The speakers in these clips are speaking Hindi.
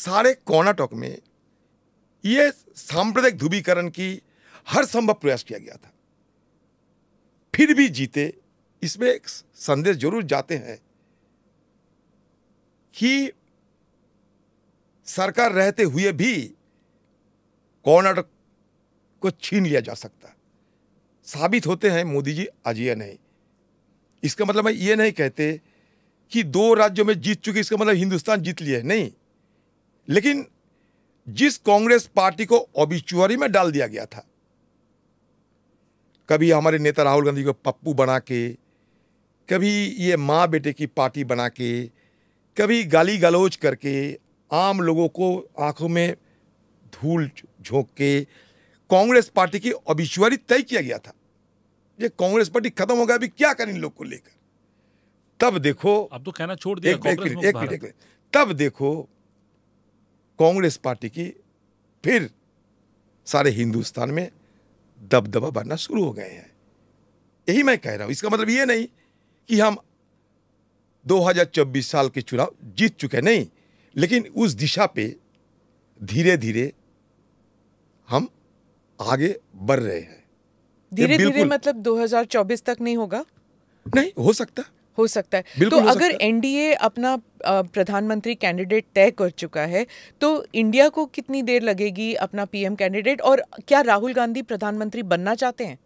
सारे कर्नाटक में ये सांप्रदायिक ध्रुवीकरण की हर संभव प्रयास किया गया था फिर भी जीते इसमें एक संदेश जरूर जाते हैं कि सरकार रहते हुए भी कर्नाटक को छीन लिया जा सकता साबित होते हैं मोदी जी आज यह नहीं इसका मतलब मैं ये नहीं कहते कि दो राज्यों में जीत चुके इसका मतलब हिंदुस्तान जीत लिया है नहीं लेकिन जिस कांग्रेस पार्टी को ओबिचुअरी में डाल दिया गया था कभी हमारे नेता राहुल गांधी को पप्पू बना के कभी ये माँ बेटे की पार्टी बना के कभी गाली गलौज करके आम लोगों को आंखों में धूल झोंक के कांग्रेस पार्टी की अबिचुअरी तय किया गया था ये कांग्रेस पार्टी खत्म हो गया अभी क्या करें इन लोग को लेकर तब देखो अब तो कहना छोड़ दिया एक, एक, एक, एक, एक, एक, तब देखो कांग्रेस पार्टी की फिर सारे हिंदुस्तान में दबदबा बनना शुरू हो गए हैं यही मैं कह रहा हूं इसका मतलब ये नहीं कि हम 2024 साल के चुनाव जीत चुके नहीं लेकिन उस दिशा पे धीरे धीरे हम आगे बढ़ रहे हैं धीरे धीरे मतलब 2024 तक नहीं होगा नहीं हो सकता हो सकता है तो अगर एनडीए अपना प्रधानमंत्री कैंडिडेट तय कर चुका है तो इंडिया को कितनी देर लगेगी अपना पीएम कैंडिडेट और क्या राहुल गांधी प्रधानमंत्री बनना चाहते हैं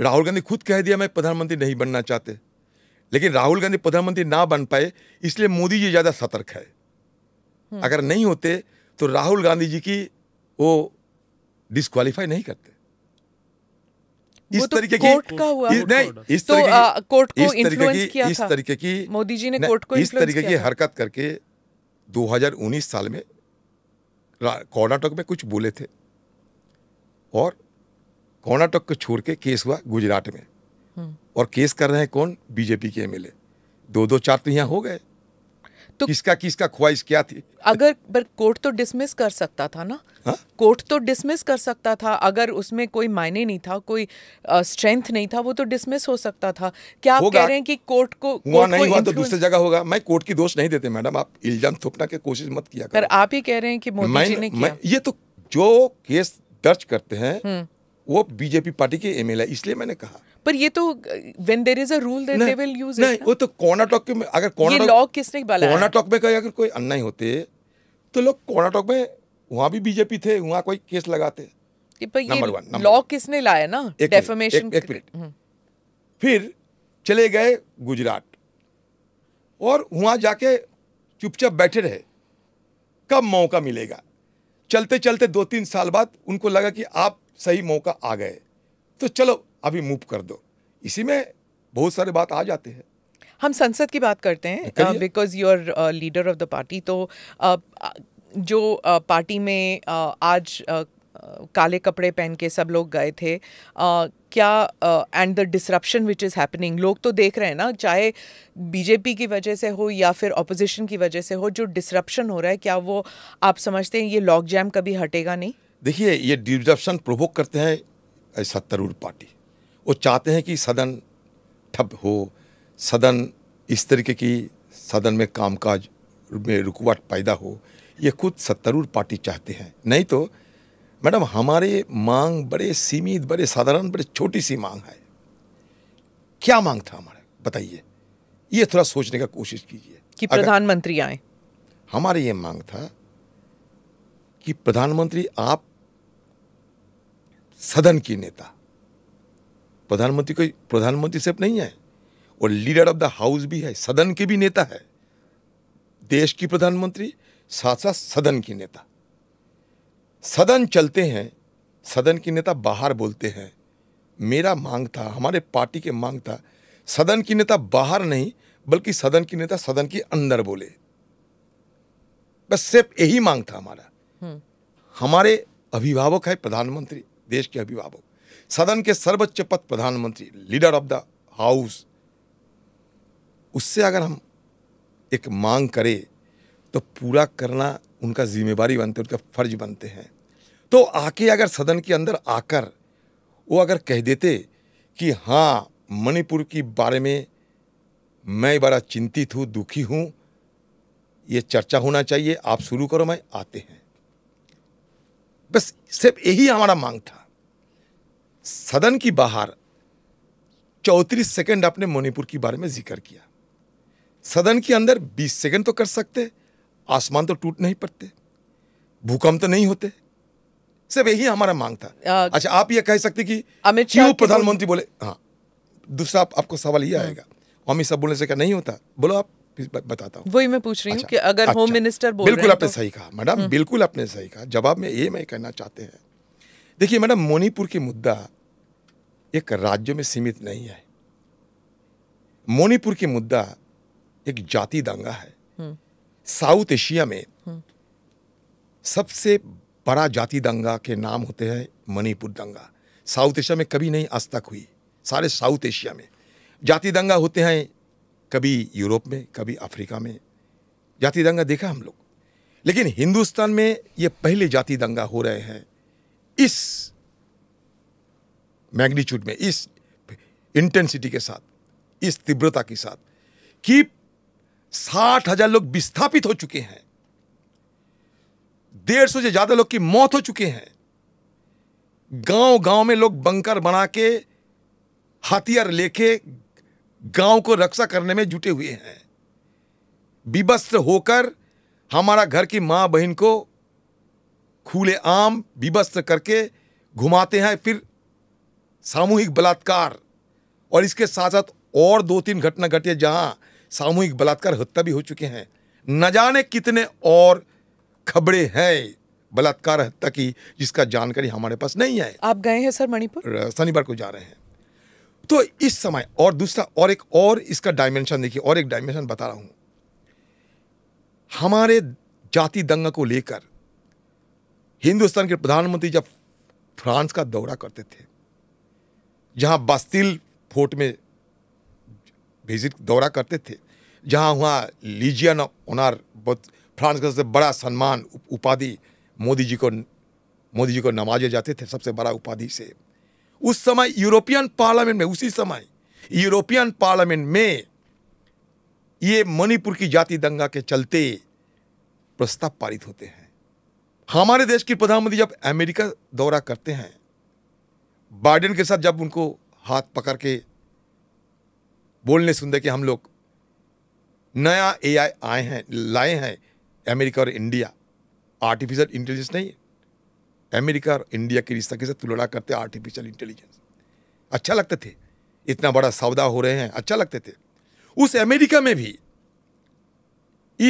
राहुल गांधी खुद कह दिया मैं प्रधानमंत्री नहीं बनना चाहते लेकिन राहुल गांधी प्रधानमंत्री ना बन पाए इसलिए मोदी जी ज़्यादा सतर्क है हम्म। अगर नहीं होते तो राहुल गांधी जी की वो डिस्कालीफाई नहीं करते इस तो तरीके की कोर्ट का हुआ इस, नहीं इस तो कोर्ट को की किया इस तरीके की मोदी जी ने कोर्ट को इस तरीके की हरकत करके 2019 साल में कर्नाटक में कुछ बोले थे और कर्नाटक को छोड़ के केस हुआ गुजरात में हम्म। और केस कर रहे हैं कौन बीजेपी के एम दो दो चार तो यहाँ हो गए तो किसका किसका ख्वाहिश क्या थी अगर पर कोर्ट तो डिसमिस कर सकता था ना हाँ? कोर्ट तो डिसमिस कर सकता था अगर उसमें कोई मायने नहीं था कोई स्ट्रेंथ नहीं था वो तो डिसमिस हो सकता था क्या आप कह रहे हैं कि कोर्ट को हुआ कोर्ट नहीं हुआ तो दूसरी जगह होगा मैं कोर्ट की दोष नहीं देते मैडम आप इल्जाम थोपना की कोशिश मत किया पर आप ही कह रहे हैं कि मोदी जी ने किया ये तो जो केस दर्ज करते हैं हम्म। वो बीजेपी पार्टी के एम है इसलिए मैंने कहा पर ये तो when there is a rule that they will use नहीं वो तो कर्नाटक के अगर कर्नाटक किसने बनाया कर्नाटक में कहीं अगर कोई अन्याय होते तो लोग कर्नाटक में वहाँ भी बीजेपी थे वहाँ कोई केस लगाते पर लॉ किसने लाया ना डेफमेशन एक, मिनट हम्म। फिर चले गए गुजरात और वहाँ जाके चुपचाप बैठे रहे कब मौका मिलेगा चलते चलते दो तीन साल बाद उनको लगा कि आप सही मौका आ गए तो चलो अभी मूव कर दो इसी में बहुत सारे बात आ जाते हैं हम संसद की बात करते हैं because you are leader of the party तो uh, जो uh, पार्टी में uh, आज uh, काले कपड़े पहन के सब लोग गए थे uh, क्या and the disruption which is happening लोग तो देख रहे हैं ना चाहे बीजेपी की वजह से हो या फिर अपोजिशन की वजह से हो जो डिसरप्शन हो रहा है क्या वो आप समझते हैं ये लॉक जैम कभी हटेगा नहीं देखिए ये डिजर्प्शन प्रोवोक करते हैं सत्तारूढ़ पार्टी वो चाहते हैं कि सदन ठप हो सदन इस तरीके की सदन में कामकाज में रुकावट पैदा हो ये खुद सत्तारूढ़ पार्टी चाहते हैं नहीं तो मैडम हमारे मांग बड़े सीमित बड़े साधारण बड़े छोटी सी मांग है क्या मांग था हमारा बताइए ये थोड़ा सोचने का कोशिश कीजिए कि प्रधानमंत्री आए हमारी ये मांग था कि प्रधानमंत्री आप सदन की नेता प्रधानमंत्री कोई प्रधानमंत्री सिर्फ नहीं है और लीडर ऑफ द हाउस भी है सदन की भी नेता है देश की प्रधानमंत्री साथ साथ सदन की नेता सदन चलते हैं सदन की नेता बाहर बोलते हैं मेरा मांग था हमारे पार्टी के मांग था सदन की नेता बाहर नहीं बल्कि सदन की नेता सदन के अंदर बोले बस सिर्फ यही मांग था हमारा हम्म। हमारे अभिभावक है प्रधानमंत्री देश के अभिभावक सदन के सर्वोच्च पद प्रधानमंत्री लीडर ऑफ द हाउस उससे अगर हम एक मांग करें तो पूरा करना उनका जिम्मेवारी बनते उनका फर्ज बनते हैं तो आके अगर सदन के अंदर आकर वो अगर कह देते कि हाँ मणिपुर के बारे में मैं बड़ा चिंतित हूँ दुखी हूँ ये चर्चा होना चाहिए आप शुरू करो मैं आते हैं बस सिर्फ यही हमारा मांग था सदन की बाहर चौतीस सेकंड आपने मणिपुर के बारे में जिक्र किया सदन के अंदर 20 सेकंड तो कर सकते आसमान तो टूट नहीं पड़ते भूकंप तो नहीं होते सिर्फ यही हमारा मांग था आ, अच्छा आप ये कह सकते कि अमित प्रधानमंत्री बोले हाँ दूसरा आप, आपको सवाल ये आएगा हाँ। अमित शाह बोलने से क्या नहीं होता बोलो आप बताता हूँ वही मैं पूछ रही हूँ अच्छा, कि अगर अच्छा, होम मिनिस्टर बोल बिल्कुल आपने तो- सही कहा मैडम हम्म। बिल्कुल आपने सही कहा जवाब में ये मैं कहना चाहते हैं देखिए मैडम मणिपुर की मुद्दा एक राज्य में सीमित नहीं है मणिपुर की मुद्दा एक जाति दंगा है हम्म। साउथ एशिया में हम्म। सबसे बड़ा जाति दंगा के नाम होते हैं मणिपुर दंगा साउथ एशिया में कभी नहीं आज तक हुई सारे साउथ एशिया में जाति दंगा होते हैं कभी यूरोप में कभी अफ्रीका में जाति दंगा देखा हम लोग लेकिन हिंदुस्तान में ये पहले जाति दंगा हो रहे हैं इस मैग्नीट्यूड में इस इंटेंसिटी के साथ इस तीव्रता के साथ कि साठ हजार लोग विस्थापित हो चुके हैं डेढ़ सौ से ज्यादा लोग की मौत हो चुके हैं गांव गांव में लोग बंकर बना के हथियार लेके गांव को रक्षा करने में जुटे हुए हैं विवस्त्र होकर हमारा घर की मां बहन को खुले आम विभस्त करके घुमाते हैं फिर सामूहिक बलात्कार और इसके साथ साथ और दो तीन घटना घटी जहां सामूहिक बलात्कार हत्या भी हो चुके हैं न जाने कितने और खबरें हैं बलात्कार हत्या की जिसका जानकारी हमारे पास नहीं है आप गए हैं सर मणिपुर शनिवार को जा रहे हैं तो इस समय और दूसरा और एक और इसका डायमेंशन देखिए और एक डायमेंशन बता रहा हूं हमारे जाति दंगा को लेकर हिंदुस्तान के प्रधानमंत्री जब फ्रांस का दौरा करते थे जहाँ बस्तील फोर्ट में विजिट दौरा करते थे जहाँ वहाँ लीजियन ऑनर बहुत फ्रांस का सबसे बड़ा सम्मान उपाधि मोदी जी को मोदी जी को नमाजे जाते थे सबसे बड़ा उपाधि से उस समय यूरोपियन पार्लियामेंट में उसी समय यूरोपियन पार्लियामेंट में ये मणिपुर की जाति दंगा के चलते प्रस्ताव पारित होते हैं हमारे देश के प्रधानमंत्री जब अमेरिका दौरा करते हैं बाइडेन के साथ जब उनको हाथ पकड़ के बोलने सुनते कि हम लोग नया ए आए हैं लाए हैं अमेरिका और इंडिया आर्टिफिशियल इंटेलिजेंस नहीं है अमेरिका और इंडिया के रिश्ता के साथ तुलना करते आर्टिफिशियल इंटेलिजेंस अच्छा लगते थे इतना बड़ा सौदा हो रहे हैं अच्छा लगते थे उस अमेरिका में भी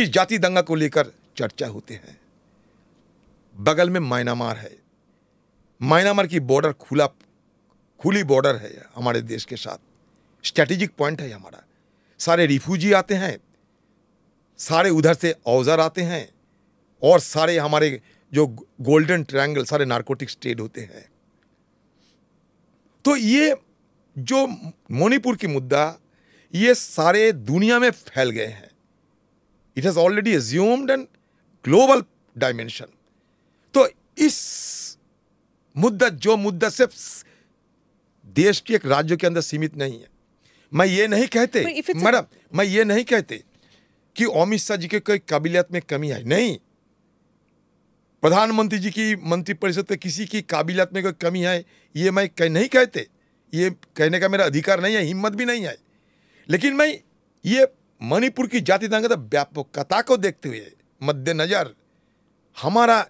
इस जाति दंगा को लेकर चर्चा होते हैं बगल में म्यांमार है म्यांमार की बॉर्डर खुला खुली बॉर्डर है हमारे देश के साथ स्ट्रैटेजिक पॉइंट है हमारा सारे रिफ्यूजी आते हैं सारे उधर से औजार आते हैं और सारे हमारे जो गोल्डन ट्रायंगल सारे नारकोटिक स्टेट होते हैं तो ये जो मणिपुर की मुद्दा ये सारे दुनिया में फैल गए हैं it has already assumed and global dimension तो इस मुद्दत जो मुद्दत सिर्फ देश के एक राज्य के अंदर सीमित नहीं है मैं ये नहीं कहते मैडम मैं ये नहीं कहते कि अमित शाह जी के कोई काबिलियत में कमी है नहीं प्रधानमंत्री जी की मंत्रिपरिषद के किसी की काबिलियत में कोई कमी है ये मैं कह नहीं कहते ये कहने का मेरा अधिकार नहीं है हिम्मत भी नहीं है लेकिन मैं ये मणिपुर की जाति दंगत व्यापकता को देखते हुए मद्देनज़र हमारा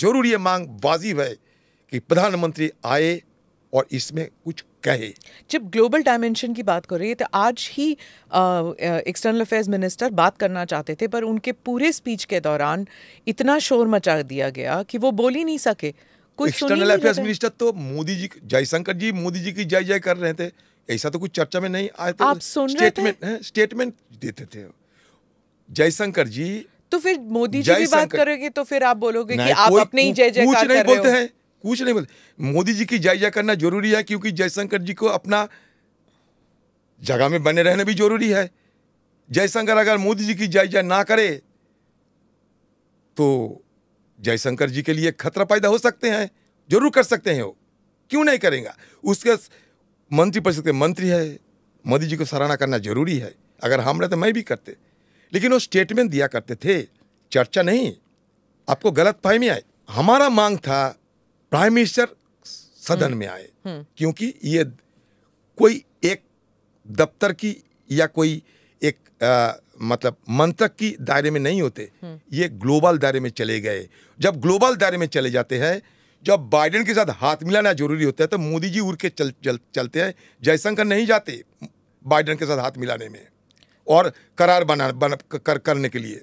जरूर ये मांग वाजिब है कि प्रधानमंत्री आए और इसमें कुछ कहे जब ग्लोबल डायमेंशन की बात कर रही है तो आज ही एक्सटर्नल अफेयर्स मिनिस्टर बात करना चाहते थे पर उनके पूरे स्पीच के दौरान इतना शोर मचा दिया गया कि वो बोल ही नहीं सके कुछ एक्सटर्नल अफेयर्स मिनिस्टर तो मोदी जी जयशंकर जी मोदी जी की जय जय कर रहे थे ऐसा तो कुछ चर्चा में नहीं आया था स्टेटमेंट स्टेटमेंट देते थे जयशंकर जी तो फिर मोदी जी की बात करोगे तो फिर आप बोलोगे कि आप अपने ही जय जयकार कुछ नहीं बोलते हैं कुछ नहीं बोलते मोदी जी की जय जय करना जरूरी है क्योंकि जयशंकर जी को अपना जगह में बने रहना भी जरूरी है जयशंकर अगर मोदी जी की जय जय ना करे तो जयशंकर जी के लिए खतरा पैदा हो सकते हैं जरूर कर सकते हैं वो क्यों नहीं करेगा उसके मंत्रिपरिषद के मंत्री है मोदी जी को सराहना करना जरूरी है अगर हम रहे तो मैं भी करते लेकिन वो स्टेटमेंट दिया करते थे चर्चा नहीं आपको गलत फहमी आए हमारा मांग था प्राइम मिनिस्टर सदन हम्म। में आए हम्म। क्योंकि ये कोई एक दफ्तर की या कोई एक आ, मतलब मंत्रक की दायरे में नहीं होते हम्म। ये ग्लोबल दायरे में चले गए जब ग्लोबल दायरे में चले जाते हैं जब बाइडेन के साथ हाथ मिलाना जरूरी होता है तो मोदी जी उड़ के चल, चल चलते हैं जयशंकर नहीं जाते बाइडेन के साथ हाथ मिलाने में और करार बना, बना कर, करने के लिए